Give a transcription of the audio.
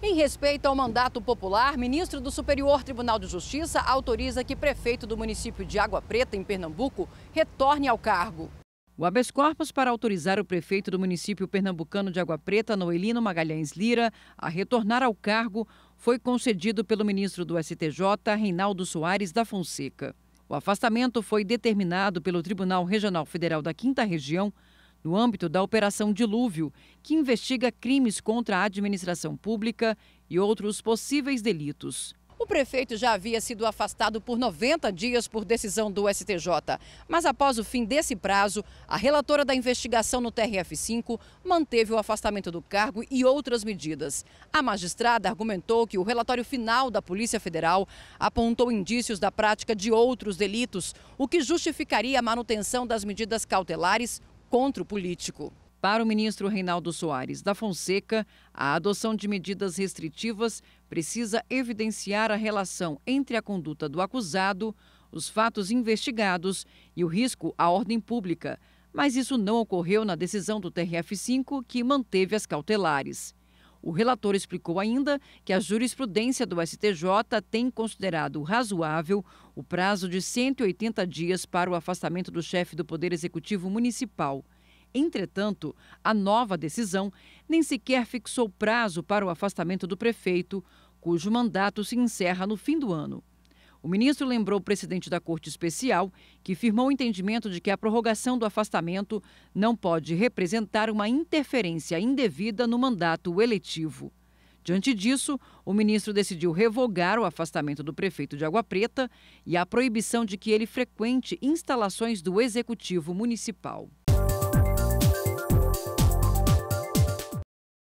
Em respeito ao mandato popular, ministro do Superior Tribunal de Justiça autoriza que prefeito do município de Água Preta, em Pernambuco, retorne ao cargo. O habeas corpus para autorizar o prefeito do município pernambucano de Água Preta, Noelino Magalhães Lira, a retornar ao cargo foi concedido pelo ministro do STJ, Reinaldo Soares da Fonseca. O afastamento foi determinado pelo Tribunal Regional Federal da Quinta Região no âmbito da Operação Dilúvio, que investiga crimes contra a administração pública e outros possíveis delitos. O prefeito já havia sido afastado por 90 dias por decisão do STJ, mas após o fim desse prazo, a relatora da investigação no TRF5 manteve o afastamento do cargo e outras medidas. A magistrada argumentou que o relatório final da Polícia Federal apontou indícios da prática de outros delitos, o que justificaria a manutenção das medidas cautelares contra o político. Para o ministro Reinaldo Soares da Fonseca, a adoção de medidas restritivas precisa evidenciar a relação entre a conduta do acusado, os fatos investigados e o risco à ordem pública. Mas isso não ocorreu na decisão do TRF-5, que manteve as cautelares. O relator explicou ainda que a jurisprudência do STJ tem considerado razoável o prazo de 180 dias para o afastamento do chefe do Poder Executivo Municipal. Entretanto, a nova decisão nem sequer fixou prazo para o afastamento do prefeito, cujo mandato se encerra no fim do ano. O ministro lembrou o presidente da Corte Especial, que firmou o entendimento de que a prorrogação do afastamento não pode representar uma interferência indevida no mandato eletivo. Diante disso, o ministro decidiu revogar o afastamento do prefeito de Água Preta e a proibição de que ele frequente instalações do executivo municipal.